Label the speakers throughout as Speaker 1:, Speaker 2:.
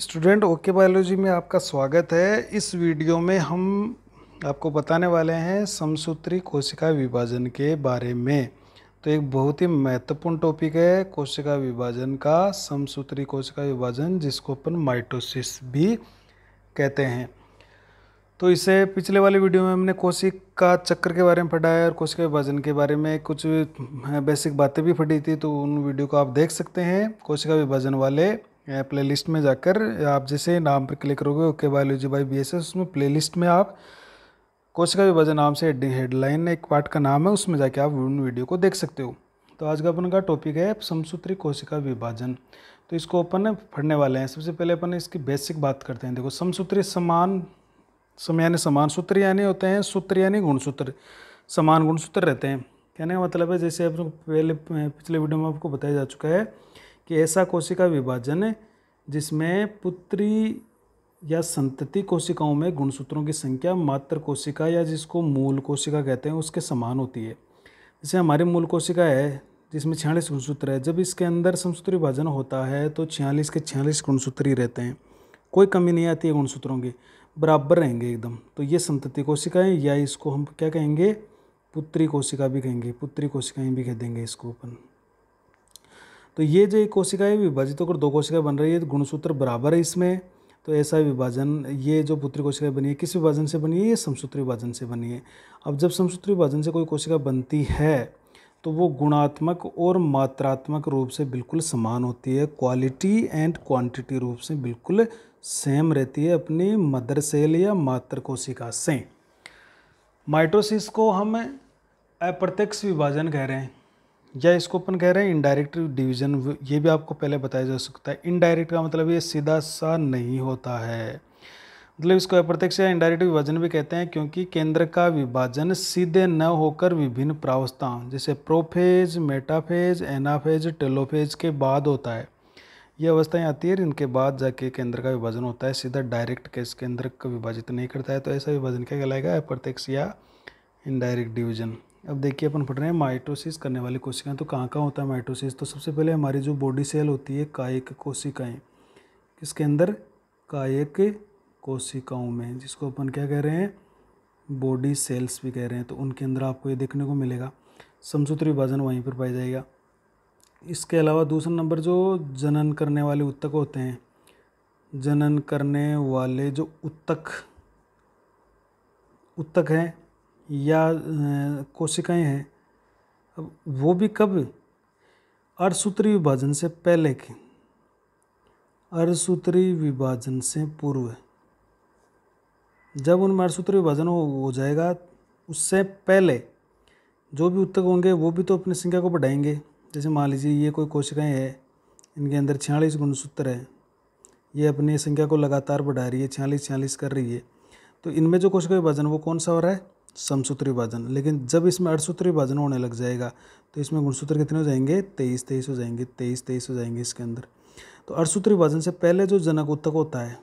Speaker 1: student okay biology में आपका स्वागत है इस वीडियो में हम आपको बताने वाले हैं समसूत्री कोशिका विभाजन के बारे में तो एक बहुत ही महत्वपूर्ण टॉपिक है कोशिका विभाजन का समसूत्री कोशिका विभाजन जिसको अपन माइटोसिस भी कहते हैं तो इसे पिछले वाले वीडियो में हमने कोशिका चक्र के बारे में पढ़ाया और कोशिका विभाजन के बारे में कुछ बेसिक हाँ, बातें भी पढ़ी थी तो उन वीडियो को आप देख सकते हैं कोशिका विभाजन वाले प्लेलिस्ट में जाकर आप जैसे नाम पर क्लिक करोगे ओके बायोलॉजी बाई बी उसमें प्लेलिस्ट में आप कोशिका विभाजन नाम से हेडलाइन एक पार्ट का नाम है उसमें जाके आप उन वीडियो को देख सकते हो तो आज का अपन का टॉपिक है समसूत्री कोशिका विभाजन तो इसको अपन पढ़ने वाले हैं सबसे पहले अपन इसकी बेसिक बात करते हैं देखो समसूत्री समान सम यानी समान सूत्र यानी होते हैं सूत्र यानी गुणसूत्र समान गुणसूत्र रहते हैं कहने का मतलब है जैसे आपको पहले पिछले वीडियो में आपको बताया जा चुका है कि ऐसा कोशिका विभाजन है जिसमें पुत्री या संतति कोशिकाओं में गुणसूत्रों की संख्या मात्र कोशिका या जिसको मूल कोशिका कहते हैं उसके समान होती है जैसे हमारी मूल कोशिका है जिसमें छियालीस गुणसूत्र है जब इसके अंदर समसूत्र विभाजन होता है तो छियालीस के छियालीस गुणसूत्र ही रहते हैं कोई कमी नहीं आती है गुणसूत्रों की बराबर रहेंगे एकदम तो ये संतति कोशिकाएँ या इसको हम क्या कहेंगे पुत्री कोशिका भी कहेंगे पुत्री कोशिकाएँ भी कह देंगे इसको अपन तो ये जो एक कोशिका है विभाजित होकर दो कोशिका बन रही है तो गुणसूत्र बराबर है इसमें तो ऐसा विभाजन ये जो पुत्री कोशिका बनी है किस विभाजन से बनी है ये समसूत्र विभाजन से बनी है अब जब समसूत्र विभाजन से कोई कोशिका बनती है तो वो गुणात्मक और मात्रात्मक रूप से बिल्कुल समान होती है क्वालिटी एंड क्वांटिटी रूप से बिल्कुल सेम रहती है अपनी मदर सेल या मात्र कोशिका से माइट्रोसिस को हम अप्रत्यक्ष विभाजन कह रहे हैं या इसको अपन कह रहे हैं इनडायरेक्ट डिवीज़न ये भी आपको पहले बताया जा सकता है इनडायरेक्ट का मतलब ये सीधा सा नहीं होता है मतलब इसको अप्रत्यक्ष या इनडायरेक्ट विभाजन भी कहते हैं क्योंकि केंद्र का विभाजन सीधे न होकर विभिन्न प्रावस्थाओं जैसे प्रोफेज मेटाफेज एनाफेज टेलोफेज के बाद होता है ये अवस्थाएं आती है इनके बाद जाके केंद्र का विभाजन होता है सीधा डायरेक्ट केस केंद्र का विभाजित नहीं करता है तो ऐसा विभाजन क्या कहलाएगा अप्रत्यक्ष या इनडायरेक्ट डिविज़न अब देखिए अपन पढ़ रहे हैं माइटोसिस करने वाली कोशिकाएं तो कहाँ कहाँ होता है माइटोसिस तो सबसे पहले हमारी जो बॉडी सेल होती है कायक कोशिकाएं किसके अंदर कायक कोशिकाओं में जिसको अपन क्या कह रहे हैं बॉडी सेल्स भी कह रहे हैं तो उनके अंदर आपको ये देखने को मिलेगा समसूत्र विभाजन वहीं पर पाया जाएगा इसके अलावा दूसरा नंबर जो जनन करने वाले उत्तक होते हैं जनन करने वाले जो उत्तक उत्तक हैं या कोशिकाएं हैं अब वो भी कब अर्धसूत्री विभाजन से पहले की अर्धसूत्री विभाजन से पूर्व जब उनमें अर्धसूत्री विभाजन हो, हो जाएगा उससे पहले जो भी उत्तक होंगे वो भी तो अपनी संख्या को बढ़ाएंगे जैसे मान लीजिए ये कोई कोशिकाएं है इनके अंदर छियालीस गुणसूत्र है ये अपनी संख्या को लगातार बढ़ा रही है छियालीस छियालीस कर रही है तो इनमें जो कोशिका विभाजन वो कौन सा हो रहा है समसूत्री विभाजन लेकिन जब इसमें अड़सूत्री विभाजन होने लग जाएगा तो इसमें गुणसूत्र कितने हो जाएंगे तेईस तेईस हो जाएंगे तेईस तेईस हो जाएंगे इसके अंदर तो अड़सूत्री विभाजन से पहले जो जनक उत्तक होता है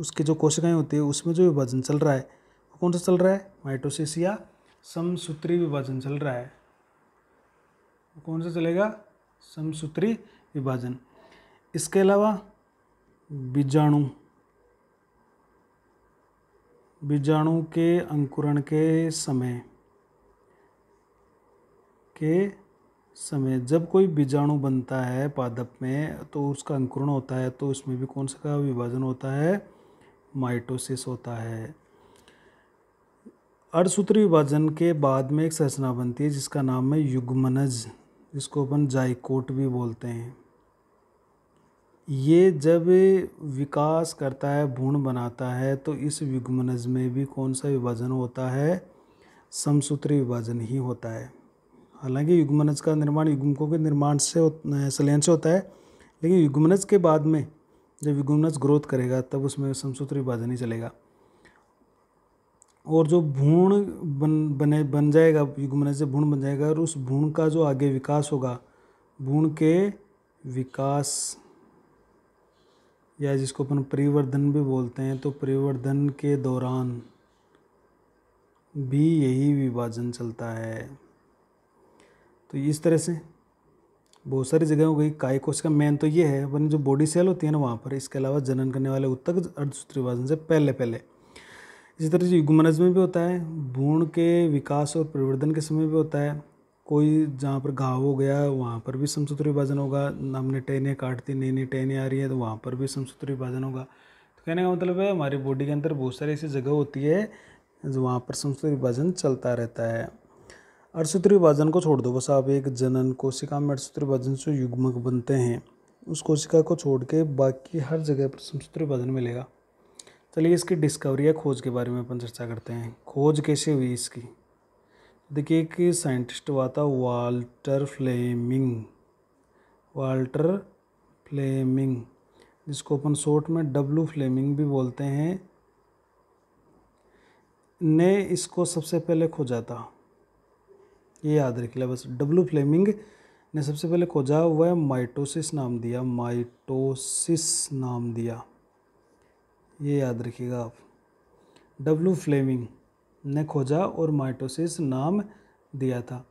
Speaker 1: उसकी जो कोशिकाएँ होती है उसमें जो विभाजन चल रहा है वो कौन सा चल रहा है माइटोसिस या समसूत्री विभाजन चल रहा है कौन सा चलेगा समसूत्री विभाजन इसके अलावा बीजाणु बीजाणु के अंकुरण के समय के समय जब कोई बीजाणु बनता है पादप में तो उसका अंकुरण होता है तो उसमें भी कौन सा का विभाजन होता है माइटोसिस होता है अर्धसूत्री विभाजन के बाद में एक संरचना बनती है जिसका नाम है युग्मनज जिसको अपन जाइकोट भी बोलते हैं ये जब विकास करता है भूण बनाता है तो इस युग्मनज में भी कौन सा विभाजन होता है समसूत्री विभाजन ही होता है हालांकि युग्मनज का निर्माण युग्मकों के निर्माण से सलैन से होता है लेकिन युग्मनज के बाद में जब युग्मनज ग्रोथ करेगा तब उसमें समसूत्री विभाजन ही चलेगा और जो भूण बन बने बन जाएगा युग्मनज से भूण बन जाएगा और उस भूण का जो आगे विकास होगा भूण के विकास या जिसको अपन परिवर्धन भी बोलते हैं तो परिवर्धन के दौरान भी यही विभाजन चलता है तो इस तरह से बहुत सारी जगह हो गई काय कोश का मेन तो ये है अपन जो बॉडी सेल होती है ना वहाँ पर इसके अलावा जनन करने वाले उत्तक अर्धसूत्र विभाजन से पहले पहले इसी तरह से युगमनज में भी होता है भूण के विकास और परिवर्धन के समय भी होता है कोई जहाँ पर घाव हो गया वहाँ पर भी समसूत्र विभाजन होगा हमने टहने काटती नई नई टहनें आ रही है तो वहाँ पर भी समसूत्र विभाजन होगा तो कहने का मतलब है हमारी बॉडी के अंदर बहुत सारी ऐसी जगह होती है जो वहाँ पर समसूत्र विभाजन चलता रहता है अर्धसूत्र विभाजन को छोड़ दो बस आप एक जनन कोशिका में अर्धसूत्र विभाजन से युग्मक बनते हैं उस कोशिका को छोड़ के बाकी हर जगह पर समसूत्र विभाजन मिलेगा चलिए इसकी डिस्कवरी या खोज के बारे में अपन चर्चा करते हैं खोज कैसे हुई इसकी देखिए एक साइंटिस्ट हुआ था वाल्टर फ्लेमिंग वाल्टर फ्लेमिंग जिसको अपन शॉर्ट में डब्लू फ्लेमिंग भी बोलते हैं ने इसको सबसे पहले खोजा था ये याद रख लिया बस डब्लू फ्लेमिंग ने सबसे पहले खोजा वह माइटोसिस नाम दिया माइटोसिस नाम दिया ये याद रखिएगा आप डब्लू फ्लेमिंग ने खोजा और माइटोसिस नाम दिया था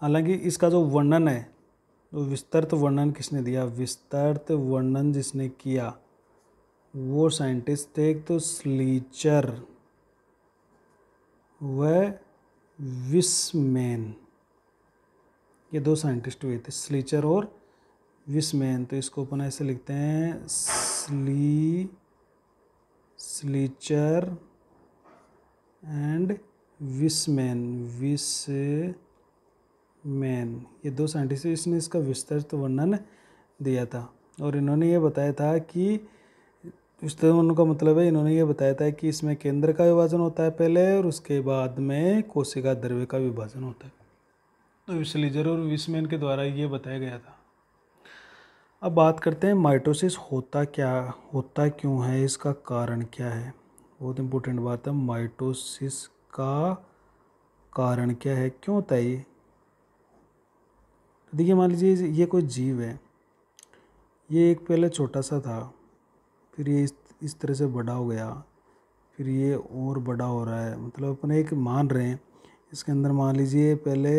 Speaker 1: हालांकि इसका जो वर्णन है तो विस्तृत वर्णन किसने दिया विस्तृत वर्णन जिसने किया वो साइंटिस्ट थे एक तो स्लीचर व विस्मैन ये दो साइंटिस्ट हुए थे स्लीचर और विस्मैन तो इसको अपन ऐसे लिखते हैं स्ली स्लीचर एंड विसमैन मैन ये दो साइंटिस्ट ने इसका विस्तृत वर्णन दिया था और इन्होंने ये बताया था कि विस्तृत वर्णन का मतलब है इन्होंने ये बताया था कि इसमें केंद्र का विभाजन होता है पहले और उसके बाद में कोशिका द्रव्य का विभाजन होता है तो इसलिए जरूर विसमैन के द्वारा ये बताया गया था अब बात करते हैं माइटोसिस होता क्या होता क्यों है इसका कारण क्या है बहुत इंपॉर्टेंट बात है माइटोसिस का कारण क्या है क्यों होता है ये तो देखिए मान लीजिए ये कोई जीव है ये एक पहले छोटा सा था फिर ये इस इस तरह से बड़ा हो गया फिर ये और बड़ा हो रहा है मतलब अपने एक मान रहे हैं इसके अंदर मान लीजिए पहले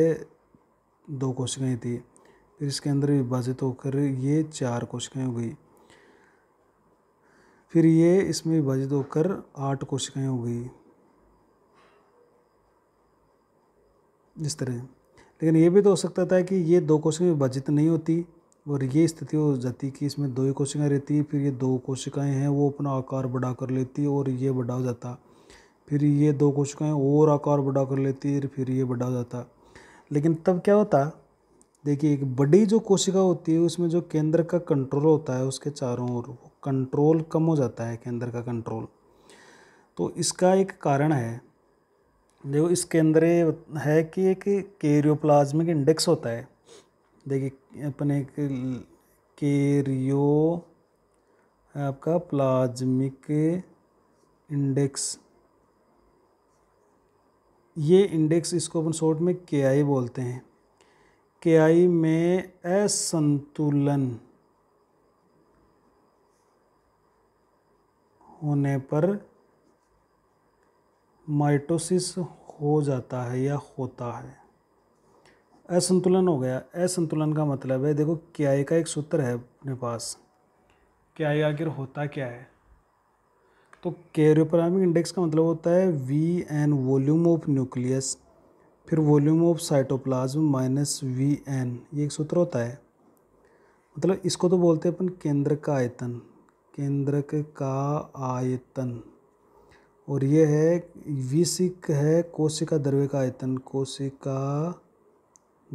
Speaker 1: दो कोशिकाएँ थी फिर इसके अंदर विभाजित होकर ये चार कोशिकाएँ हो गई फिर ये इसमें विभाजित होकर आठ कोशिकाएं हो गई इस तरह लेकिन ये भी तो हो सकता था कि ये दो कोशिकाएं विभाजित नहीं होती और ये स्थिति हो जाती कि इसमें दो ही कोशिकाएं रहती हैं फिर ये दो कोशिकाएं हैं वो अपना आकार बढ़ा कर लेती और ये बड़ा हो जाता फिर ये दो कोशिकाएं और आकार बढ़ा कर लेती फिर ये बढ़ा हो जाता लेकिन तब क्या होता देखिए एक बड़ी जो कोशिका होती है उसमें जो केंद्र का कंट्रोल होता है उसके चारों ओर वो कंट्रोल कम हो जाता है के अंदर का कंट्रोल तो इसका एक कारण है देखो इसके अंदर ये है कि एक केरियोप्लाज्मिक इंडेक्स होता है देखिए अपने केरियो आपका प्लाज्मिक इंडेक्स ये इंडेक्स इसको अपन शॉर्ट में के आई बोलते हैं के आई में असंतुलन होने पर माइटोसिस हो जाता है या होता है असंतुलन हो गया असंतुलन का मतलब है देखो क्या का एक सूत्र है अपने पास क्या आखिर होता क्या है तो कैरियोपरामिक इंडेक्स का मतलब होता है V N volume of nucleus फिर volume of cytoplasm minus V N ये एक सूत्र होता है मतलब इसको तो बोलते हैं अपन केंद्र का आयतन केंद्रक का आयतन और ये है विसिक है कोशिका द्रव्य का आयतन कोशिका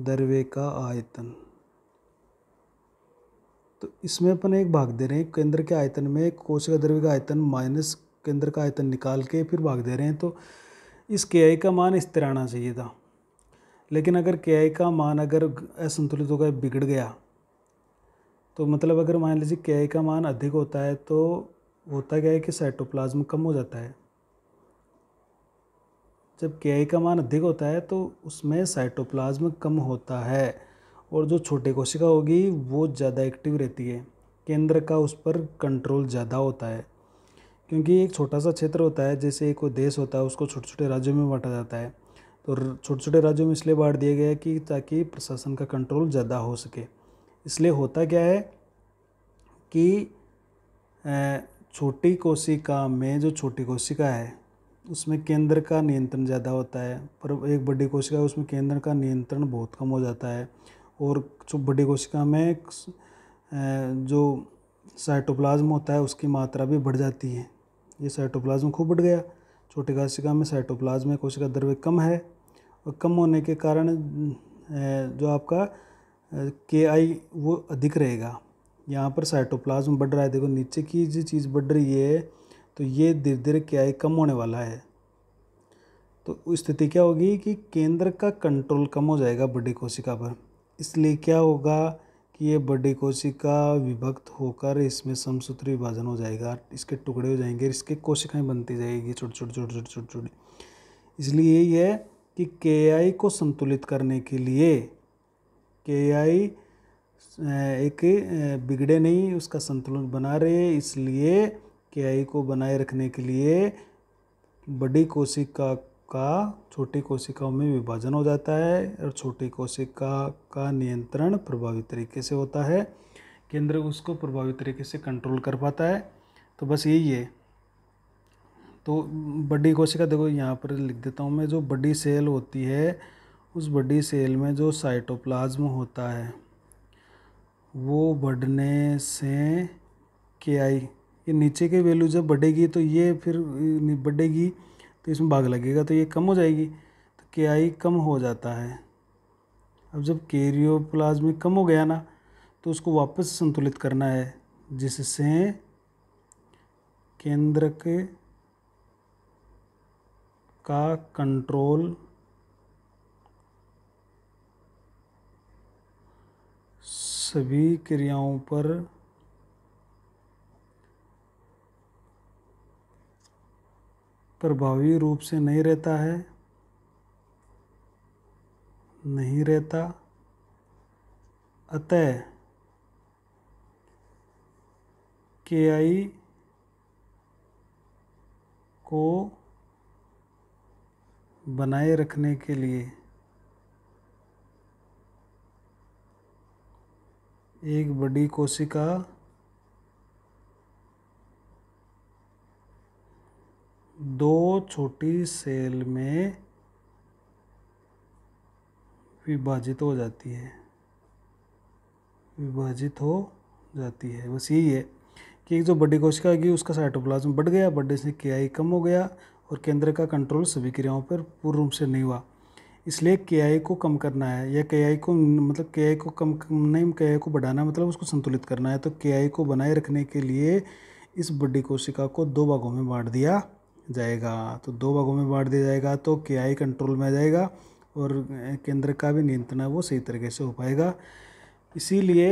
Speaker 1: द्रव्य का आयतन तो इसमें अपन एक भाग दे रहे हैं केंद्र के आयतन में कोशिका द्रव्य का आयतन माइनस केंद्र का आयतन निकाल के फिर भाग दे रहे हैं तो इस के आई का मान इस तरह आना चाहिए था लेकिन अगर के आई का मान अगर असंतुलित हो गया बिगड़ गया तो मतलब अगर मान लीजिए के आई का मान अधिक होता है तो होता क्या है कि साइटोप्लाज्म कम हो जाता है जब के का मान अधिक होता है तो उसमें साइटोप्लाज्म कम होता है और जो छोटे कोशिका होगी वो ज़्यादा एक्टिव रहती है केंद्र का उस पर कंट्रोल ज़्यादा होता है क्योंकि एक छोटा सा क्षेत्र होता है जैसे एक देश होता है उसको छोटे छोटे राज्यों में बांटा जाता है तो छोटे छोटे राज्यों में इसलिए बांट दिया गया कि ताकि प्रशासन का कंट्रोल ज़्यादा हो सके इसलिए होता क्या है कि छोटी कोशिका में जो छोटी कोशिका है उसमें केंद्र का नियंत्रण ज़्यादा होता है पर एक बड़ी कोशिका है उसमें केंद्र का नियंत्रण बहुत कम हो जाता है और जो बड़ी कोशिका में जो साइटोप्लाज्म होता है उसकी मात्रा भी बढ़ जाती है ये साइटोप्लाज्म खूब बढ़ गया छोटी कोशिका में साइटोप्लाज्म में कोशिका द्रव्य कम है और कम होने के कारण जो आपका के आई वो अधिक रहेगा यहाँ पर साइटोप्लाज्म बढ़ रहा है देखो नीचे की जो चीज़ बढ़ रही है तो ये धीरे धीरे के आई कम होने वाला है तो स्थिति क्या होगी कि केंद्र का कंट्रोल कम हो जाएगा बड़ी कोशिका पर इसलिए क्या होगा कि ये बड़ी कोशिका विभक्त होकर इसमें समसूत्र विभाजन हो जाएगा इसके टुकड़े हो जाएंगे इसके कोशिकाएं बनती जाएगी छोटी छोटी छोटी छोटी छोटी छोटी इसलिए ये है कि के आई को संतुलित करने के लिए के आई एक बिगड़े नहीं उसका संतुलन बना रहे इसलिए के आई को बनाए रखने के लिए बड़ी कोशिका का छोटी कोशिकाओं में विभाजन हो जाता है और छोटी कोशिका का नियंत्रण प्रभावी तरीके से होता है केंद्र उसको प्रभावी तरीके से कंट्रोल कर पाता है तो बस यही है तो बड़ी कोशिका देखो यहाँ पर लिख देता हूँ मैं जो बड़ी सेल होती है उस बड़ी सेल में जो साइटोप्लाज्म होता है वो बढ़ने से के आई ये नीचे की वैल्यू जब बढ़ेगी तो ये फिर बढ़ेगी तो इसमें भाग लगेगा तो ये कम हो जाएगी तो के आई कम हो जाता है अब जब कैरियोप्लाज्मिक कम हो गया ना तो उसको वापस संतुलित करना है जिससे केंद्र के का कंट्रोल सभी क्रियाओं पर प्रभावी रूप से नहीं रहता है नहीं रहता अतः के आई को बनाए रखने के लिए एक बड़ी कोशिका दो छोटी सेल में विभाजित हो जाती है विभाजित हो जाती है बस यही है कि एक जो बड़ी कोशिका है उसका साइटोप्लाज्म बढ़ गया बर्थडे से के आई कम हो गया और केंद्र का कंट्रोल सभी क्रियाओं पर पूर्ण रूप से नहीं हुआ इसलिए के आई को कम करना है या के आई को मतलब के आई को कम नहीं के आई को बढ़ाना मतलब उसको संतुलित करना है तो के आई को बनाए रखने के लिए इस बड्डी कोशिका को दो भागों में बांट दिया जाएगा तो दो भागों में बांट दिया जाएगा तो के आई कंट्रोल में आ जाएगा और केंद्र का भी नियंत्रण है वो सही तरीके से हो पाएगा इसीलिए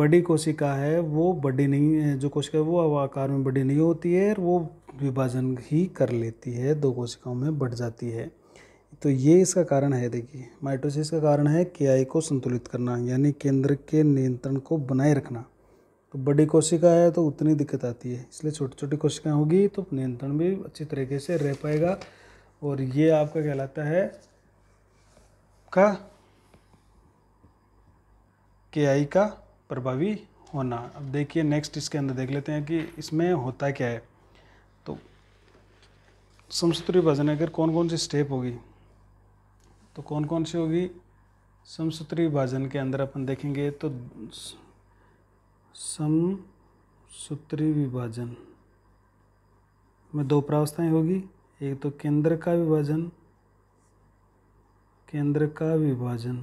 Speaker 1: बड़ी कोशिका है वो बड़ी नहीं जो कोशिका है वो आकार में बड़ी नहीं होती है और वो विभाजन ही कर लेती है दो कोशिकाओं में बढ़ जाती है तो ये इसका कारण है देखिए माइटोसिस का कारण है के को संतुलित करना यानी केंद्र के नियंत्रण को बनाए रखना तो बड़ी कोशिका है तो उतनी दिक्कत आती है इसलिए छोटी छोटी कोशिकाएं होगी तो नियंत्रण भी अच्छी तरीके से रह पाएगा और ये आपका कहलाता है का के आई का प्रभावी होना अब देखिए नेक्स्ट इसके अंदर देख लेते हैं कि इसमें होता क्या है तो समसूत्री भजन अगर कौन कौन सी स्टेप होगी तो कौन कौन सी होगी समसूत्री विभाजन के अंदर अपन देखेंगे तो समसूत्री विभाजन में दो प्रावस्थाएँ होगी एक तो केंद्र का विभाजन केंद्र का विभाजन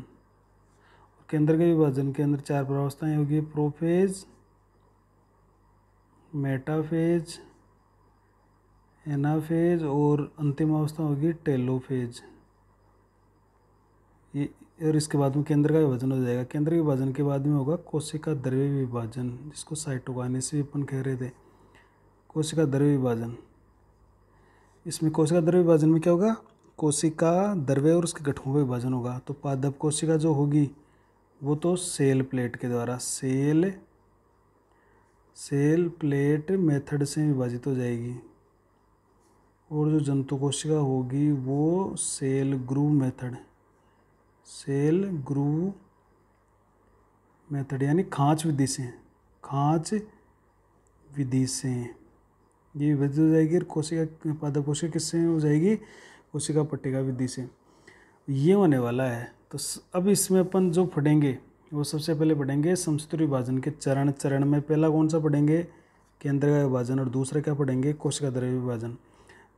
Speaker 1: केंद्र के विभाजन के अंदर चार प्रावस्थाएँ होगी प्रोफेज मेटाफेज एनाफेज और अंतिम अवस्था होगी टेलोफेज और इसके बाद में केंद्र का विभाजन हो जाएगा केंद्र के विभाजन के बाद में होगा कोशिका द्रव्य विभाजन जिसको से भी अपन कह रहे थे कोशिका द्रव्य विभाजन इसमें कोशिका द्रव्य विभाजन में क्या होगा कोशिका द्रव्य और उसके गठों का विभाजन होगा तो पादप कोशिका जो होगी वो तो सेल प्लेट के द्वारा सेल सेल प्लेट मेथड से विभाजित हो जाएगी और जो जंतु कोशिका होगी वो cell groove method cell groove method यानी खाँच विधि से खाँच विधि से ये विधि हो जाएगी और कोशिका पादप कोशिका किससे हो जाएगी कोशिका पट्टिका विधि से ये होने वाला है तो अब इसमें अपन जो पढ़ेंगे वो सबसे पहले पढ़ेंगे समस्तुर विभाजन के चरण चरण में पहला कौन सा पढ़ेंगे केंद्र का विभाजन और दूसरा क्या पढ़ेंगे कोशिका द्रव्य विभाजन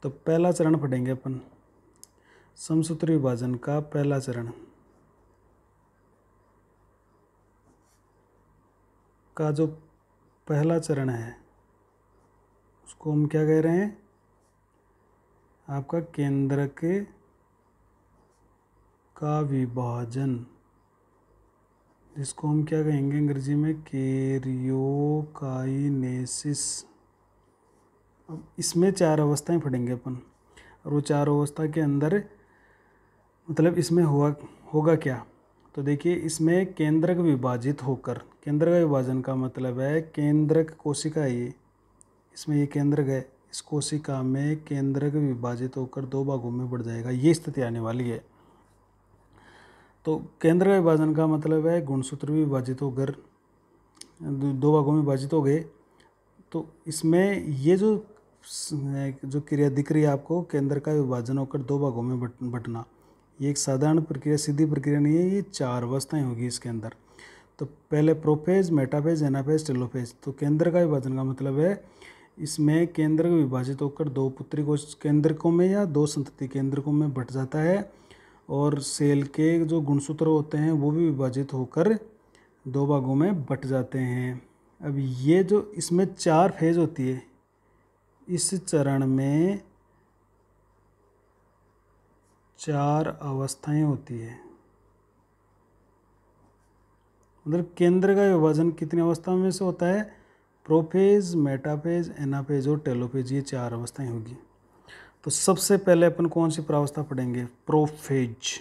Speaker 1: तो पहला चरण पढ़ेंगे अपन समसूत्र विभाजन का पहला चरण का जो पहला चरण है उसको हम क्या कह रहे हैं आपका केंद्र के का विभाजन जिसको हम क्या कहेंगे अंग्रेजी में केरियोकाइनेसिस अब इसमें चार अवस्थाएं पढ़ेंगे अपन और वो चार अवस्था के अंदर मतलब इसमें हुआ होगा क्या तो देखिए इसमें केंद्रक विभाजित होकर केंद्रक विभाजन का मतलब है केंद्रक कोशिका ये इसमें ये केंद्रक है इस कोशिका में केंद्रक विभाजित होकर दो भागों में बढ़ जाएगा ये स्थिति आने वाली है तो केंद्र विभाजन का मतलब है गुणसूत्र विभाजित होकर दो भागों में विभाजित हो गए तो इसमें ये जो जो क्रिया दिख रही है आपको केंद्र का विभाजन होकर दो भागों में बट बटना ये एक साधारण प्रक्रिया सीधी प्रक्रिया नहीं है ये चार अवस्थाएं होगी इसके अंदर तो पहले प्रोफेज मेटाफेज एनाफेज टेलोफेज तो केंद्र का विभाजन का मतलब है इसमें केंद्र विभाजित होकर दो पुत्री को केंद्रकों में या दो संतति केंद्रकों में बट जाता है और सेल के जो गुणसूत्र होते हैं वो भी विभाजित होकर दो भागों में बट जाते हैं अब ये जो इसमें चार फेज होती है इस चरण में चार अवस्थाएं होती है मतलब केंद्र का विभाजन कितनी अवस्था में से होता है प्रोफेज मेटाफेज एनाफेज और टेलोफेज ये चार अवस्थाएं होगी तो सबसे पहले अपन कौन सी प्रावस्था पढ़ेंगे प्रोफेज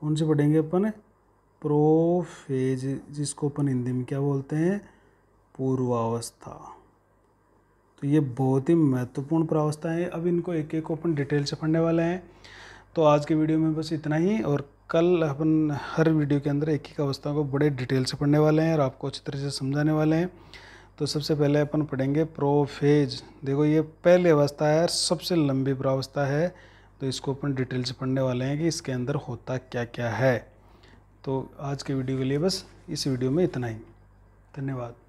Speaker 1: कौन सी पढ़ेंगे अपन प्रोफेज जिसको अपन हिंदी में क्या बोलते हैं पूर्वावस्था तो ये बहुत ही महत्वपूर्ण प्रावस्था है अब इनको एक एक को अपन डिटेल से पढ़ने वाले हैं तो आज के वीडियो में बस इतना ही और कल अपन हर वीडियो के अंदर एक एक अवस्था को बड़े डिटेल से पढ़ने वाले हैं और आपको अच्छी तरह से समझाने वाले हैं तो सबसे पहले अपन पढ़ेंगे प्रोफेज देखो ये पहली अवस्था है सबसे लंबी प्रावस्था है तो इसको अपन डिटेल से पढ़ने वाले हैं कि इसके अंदर होता क्या क्या है तो आज के वीडियो के लिए बस इस वीडियो में इतना ही धन्यवाद